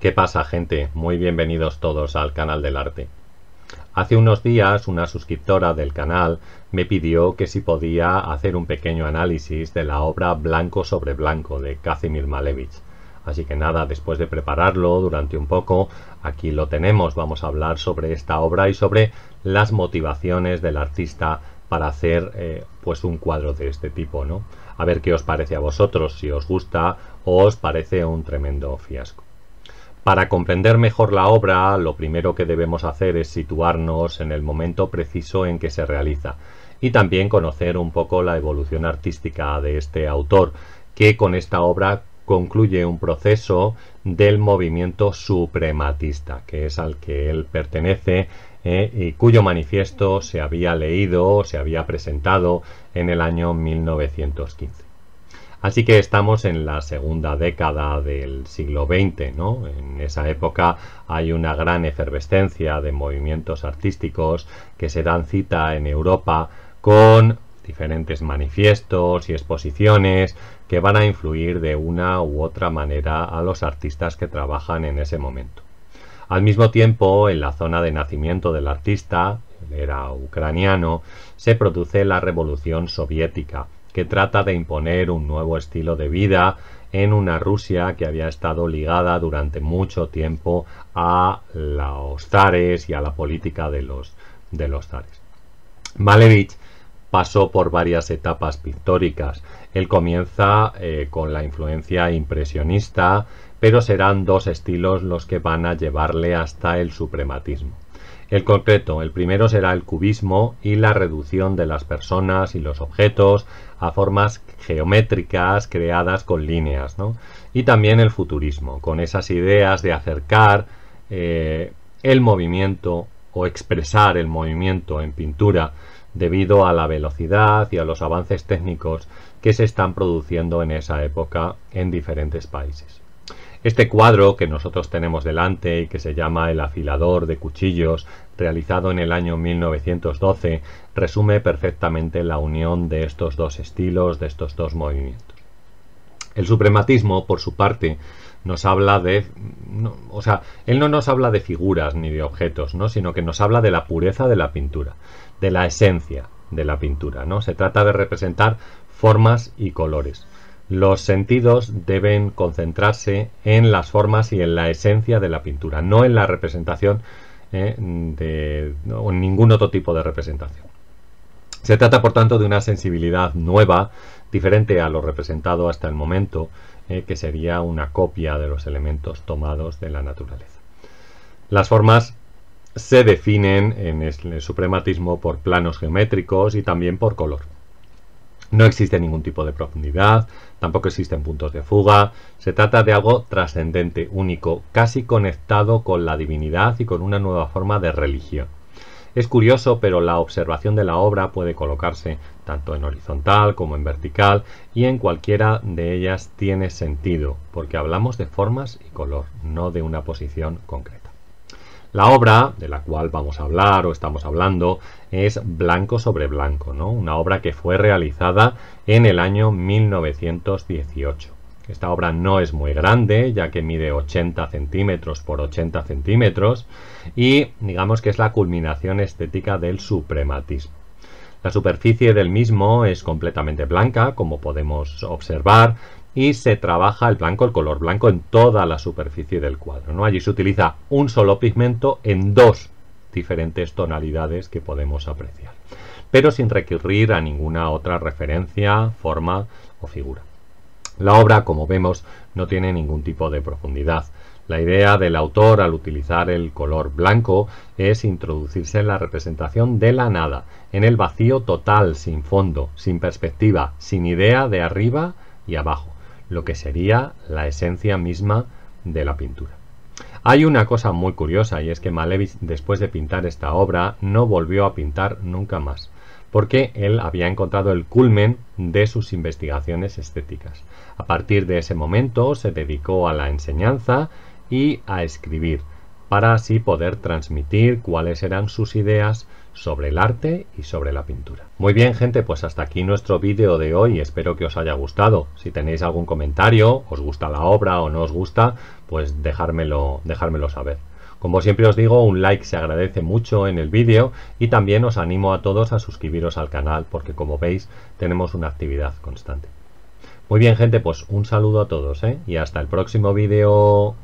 ¿Qué pasa gente? Muy bienvenidos todos al canal del arte. Hace unos días una suscriptora del canal me pidió que si podía hacer un pequeño análisis de la obra Blanco sobre Blanco de Kazimir Malevich. Así que nada, después de prepararlo durante un poco, aquí lo tenemos. Vamos a hablar sobre esta obra y sobre las motivaciones del artista para hacer eh, pues un cuadro de este tipo, ¿no? A ver qué os parece a vosotros, si os gusta o os parece un tremendo fiasco. Para comprender mejor la obra, lo primero que debemos hacer es situarnos en el momento preciso en que se realiza y también conocer un poco la evolución artística de este autor, que con esta obra concluye un proceso del movimiento suprematista, que es al que él pertenece eh, y cuyo manifiesto se había leído, se había presentado en el año 1915. Así que estamos en la segunda década del siglo XX, En esa época hay una gran efervescencia de movimientos artísticos que se dan cita en Europa con diferentes manifiestos y exposiciones que van a influir de una u otra manera a los artistas que trabajan en ese momento. Al mismo tiempo, en la zona de nacimiento del artista, era ucraniano, se produce la Revolución Soviética, que trata de imponer un nuevo estilo de vida en una Rusia que había estado ligada durante mucho tiempo a los zares y a la política de los, de zares. Malevich pasó por varias etapas pictóricas. Él comienza eh, con la influencia impresionista, pero serán dos estilos los que van a llevarle hasta el suprematismo. El concreto, el primero será el cubismo y la reducción de las personas y los objetos a formas geométricas creadas con líneas, Y también el futurismo, con esas ideas de acercar eh, el movimiento o expresar el movimiento en pintura debido a la velocidad y a los avances técnicos que se están produciendo en esa época en diferentes países. Este cuadro que nosotros tenemos delante y que se llama El afilador de cuchillos, realizado en el año 1912, resume perfectamente la unión de estos dos estilos, de estos dos movimientos. El suprematismo, por su parte, nos habla de... o sea, él no nos habla de figuras ni de objetos, ¿no? sino que nos habla de la pureza de la pintura, de la esencia de la pintura. ¿no? Se trata de representar formas y colores los sentidos deben concentrarse en las formas y en la esencia de la pintura, no en la representación eh, o de ningún otro tipo de representación. Se trata, por tanto, de una sensibilidad nueva, diferente a lo representado hasta el momento, eh, que sería una copia de los elementos tomados de la naturaleza. Las formas se definen en el suprematismo por planos geométricos y también por color. No existe ningún tipo de profundidad, tampoco existen puntos de fuga, se trata de algo trascendente, único, casi conectado con la divinidad y con una nueva forma de religión. Es curioso, pero la observación de la obra puede colocarse tanto en horizontal como en vertical y en cualquiera de ellas tiene sentido, porque hablamos de formas y color, no de una posición concreta. La obra de la cual vamos a hablar o estamos hablando es Blanco sobre Blanco, ¿no? una obra que fue realizada en el año 1918. Esta obra no es muy grande, ya que mide 80 centímetros por 80 centímetros y digamos que es la culminación estética del suprematismo. La superficie del mismo es completamente blanca, como podemos observar, y se trabaja el blanco, el color blanco, en toda la superficie del cuadro. ¿no? Allí se utiliza un solo pigmento en dos diferentes tonalidades que podemos apreciar, pero sin requerir a ninguna otra referencia, forma o figura. La obra, como vemos, no tiene ningún tipo de profundidad. La idea del autor al utilizar el color blanco es introducirse en la representación de la nada, en el vacío total, sin fondo, sin perspectiva, sin idea de arriba y abajo lo que sería la esencia misma de la pintura. Hay una cosa muy curiosa y es que Malevich después de pintar esta obra no volvió a pintar nunca más, porque él había encontrado el culmen de sus investigaciones estéticas. A partir de ese momento se dedicó a la enseñanza y a escribir para así poder transmitir cuáles eran sus ideas sobre el arte y sobre la pintura. Muy bien gente, pues hasta aquí nuestro vídeo de hoy, espero que os haya gustado. Si tenéis algún comentario, os gusta la obra o no os gusta, pues dejármelo, dejármelo saber. Como siempre os digo, un like se agradece mucho en el vídeo y también os animo a todos a suscribiros al canal porque como veis tenemos una actividad constante. Muy bien gente, pues un saludo a todos ¿eh? y hasta el próximo vídeo.